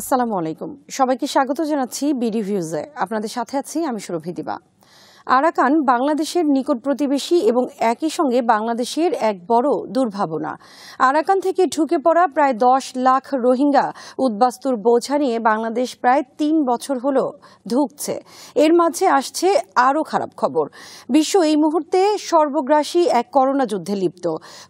আসসালামু আলাইকুম সবাইকে স্বাগত জানাচ্ছি বিডি ভিউজে আপনাদের সাথে আছি আমি সুরভি দিবা আরাকান বাংলাদেশের নিকট প্রতিবেশী এবং একই সঙ্গে বাংলাদেশের এক বড় দুর্ভাবনা আরাকান থেকে ঢুকে পড়া প্রায় দশ লাখ রোহিঙ্গা উদ্বাস্তুর বোঝা নিয়ে বাংলাদেশ প্রায় তিন বছর হল ধুকছে এর মাঝে আসছে আরও খারাপ খবর বিশ্ব এই মুহূর্তে সর্বগ্রাসী এক করোনা যুদ্ধে লিপ্ত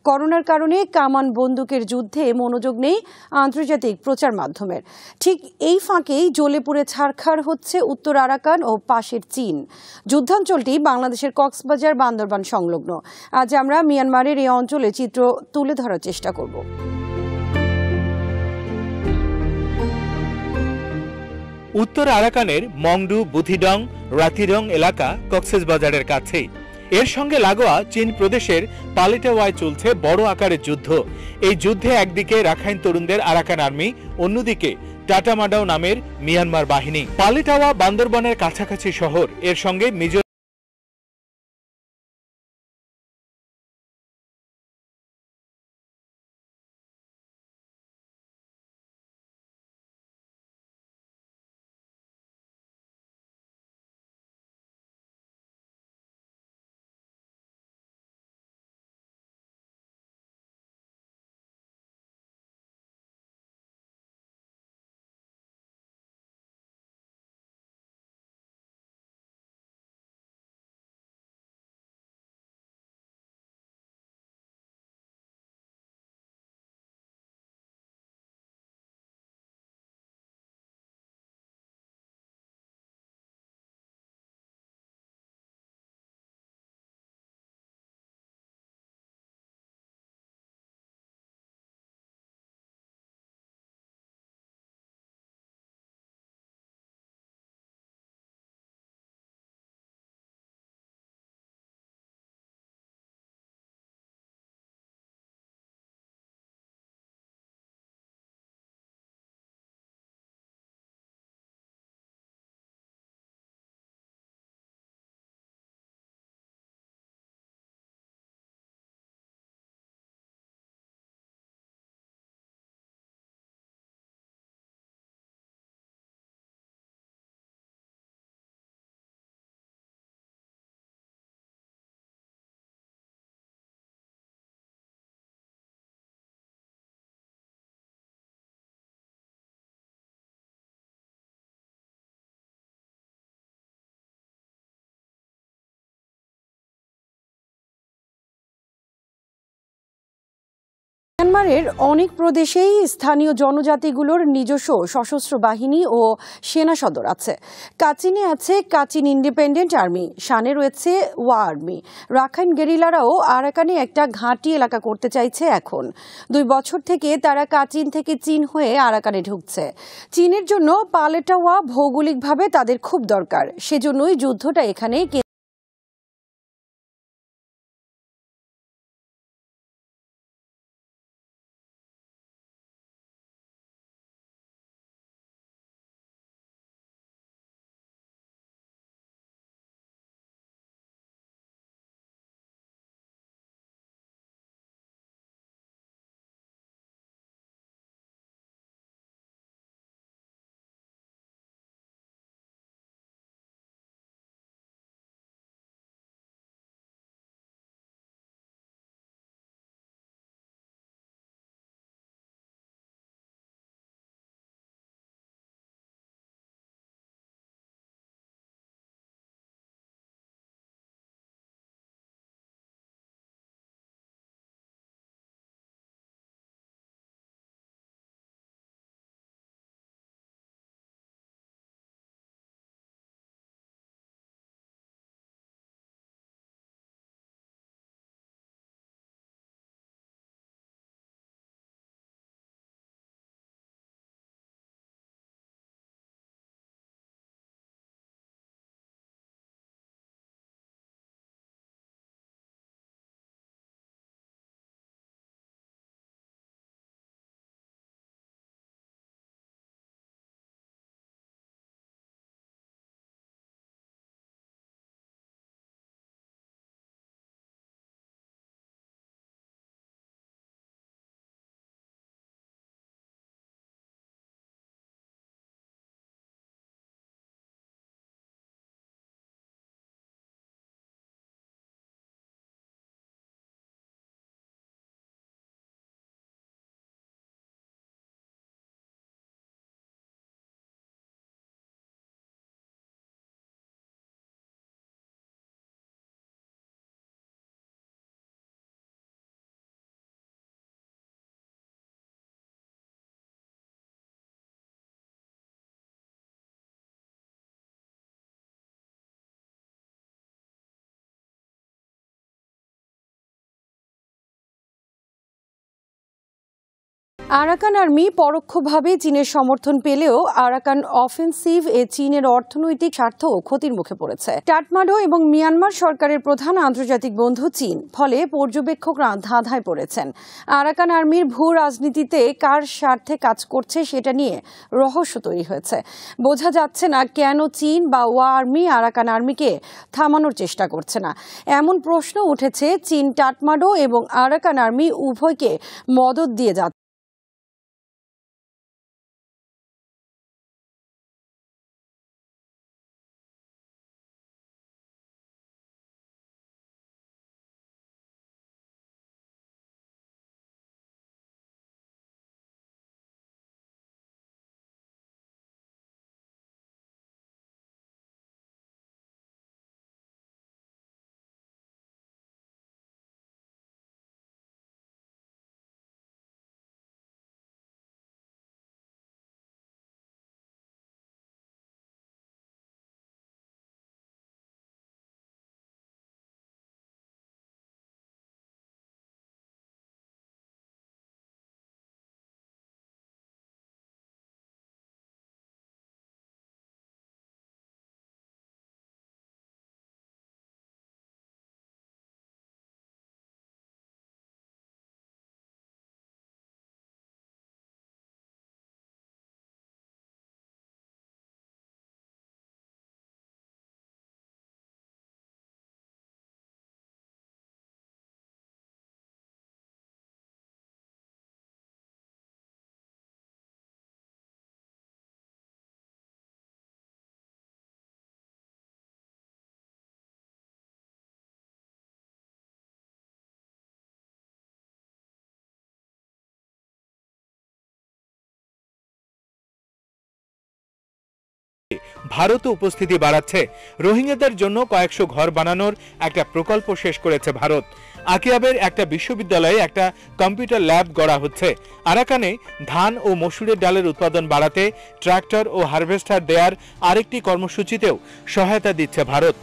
করোনার কারণে কামান বন্দুকের যুদ্ধে মনোযোগ নেই আন্তর্জাতিক প্রচার মাধ্যমের ঠিক এই ফাঁকেই জ্বলে পুড়ে ছাড়খাড় হচ্ছে উত্তর আরাকান ও পাশের চীন যুদ্ধান্ত অঞ্চলটি বাংলাদেশের কক্সবাজার বান্দরবান সংলগ্ন আজ আমরা মিয়ানমারের এই অঞ্চলে চিত্র তুলে ধরার চেষ্টা করব উত্তর আরাকানের মংডু বুধিডং রাতিরং এলাকা কক্সেস বাজারের কাছেই এর সঙ্গে লাগোয়া চীন প্রদেশের পালিটাওয়ায় চলছে বড় আকারের যুদ্ধ এই যুদ্ধে একদিকে রাখাইন তরুণদের আরাকান আর্মি অন্যদিকে টাটামাডাও নামের মিয়ানমার বাহিনী পালিটাওয়া বান্দরবনের কাছাকাছি শহর এর সঙ্গে মিজো মিয়ানমারের অনেক প্রদেশেই স্থানীয় জনজাতিগুলোর নিজস্ব সশস্ত্র বাহিনী ও সেনা সদর আছে কাচিনে আছে কাচিন ইন্ডিপেন্ডেন্ট আর্মি শানে রয়েছে ওয়া আর্মি রাখাইন গেরিলারাও আরাকানে একটা ঘাঁটি এলাকা করতে চাইছে এখন দুই বছর থেকে তারা কাচিন থেকে চীন হয়ে আরাকানে ঢুকছে চীনের জন্য পালেটাওয়া ভৌগোলিকভাবে তাদের খুব দরকার সেজন্যই যুদ্ধটা এখানে আরাকান আর্মি পরোক্ষভাবে চীনের সমর্থন পেলেও আরাকান অফেন্সিভ এ চীনের অর্থনৈতিক স্বার্থ ক্ষতির মুখে পড়েছে টাটমাডো এবং মিয়ানমার সরকারের প্রধান আন্তর্জাতিক বন্ধু চীন ফলে পর্যবেক্ষকরা ধাঁধায় পড়েছেন আরাকান আর্মির ভূ রাজনীতিতে কার স্বার্থে কাজ করছে সেটা নিয়ে রহস্য তৈরি হয়েছে বোঝা যাচ্ছে না কেন চীন বা ওয়া আর্মি আরাকান আর্মিকে থামানোর চেষ্টা করছে না এমন প্রশ্ন উঠেছে চীন টাটমাডো এবং আরাকান আর্মি উভয়কে মদত দিয়ে যাচ্ছে ভারত উপস্থিতি বাড়াচ্ছে রোহিঙ্গাদের জন্য কয়েকশো ঘর বানানোর একটা প্রকল্প শেষ করেছে ভারত আকিয়াবের একটা বিশ্ববিদ্যালয়ে একটা কম্পিউটার ল্যাব গড়া হচ্ছে আরাকানে ধান ও মসুরের ডালের উৎপাদন বাড়াতে ট্রাক্টর ও হারভেস্টার দেয়ার আরেকটি কর্মসূচিতেও সহায়তা দিচ্ছে ভারত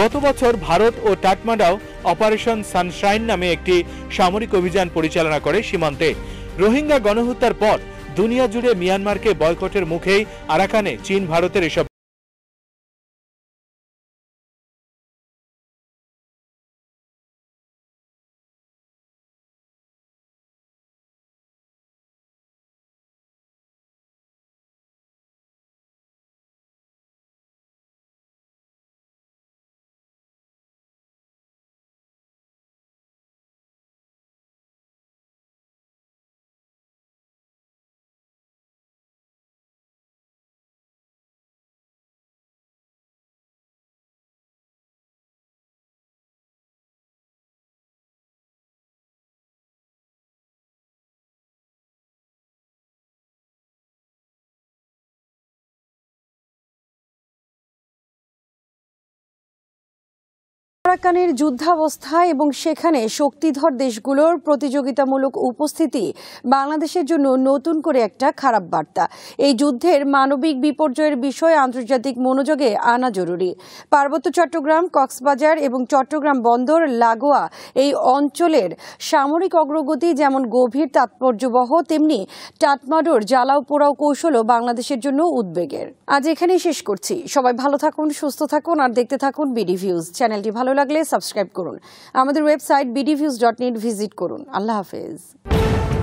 গত বছর ভারত ও টাটমাডাও অপারেশন সানশাইন নামে একটি সামরিক অভিযান পরিচালনা করে সীমান্তে রোহিঙ্গা গণহত্যার পর দুনিয়া জুড়ে মিয়ানমারকে বয়কটের মুখেই আরাকানে চীন ভারতের এসব আরাকানের যুদ্ধাবস্থা এবং সেখানে শক্তিধর দেশগুলোর প্রতিযোগিতামূলক উপস্থিতি বাংলাদেশের জন্য নতুন করে একটা খারাপ বার্তা এই যুদ্ধের মানবিক বিপর্যয়ের বিষয়ে আন্তর্জাতিক মনোযোগে আনা জরুরি পার্বত্য চট্টগ্রাম কক্সবাজার এবং চট্টগ্রাম বন্দর লাগোয়া এই অঞ্চলের সামরিক অগ্রগতি যেমন গভীর তাৎপর্যবহ তেমনি টাটমাডোর জ্বালাও পোড়াও কৌশলও বাংলাদেশের জন্য উদ্বেগের আজ এখানেই শেষ করছি সবাই ভালো থাকুন সুস্থ থাকুন আর দেখতে থাকুন বিডিভিউজ চ্যানেলটি ভালো লাগলে সাবস্ক্রাইব করুন আমাদের ওয়েবসাইট বিডিভিউজ ডট ভিজিট করুন আল্লাহ হাফেজ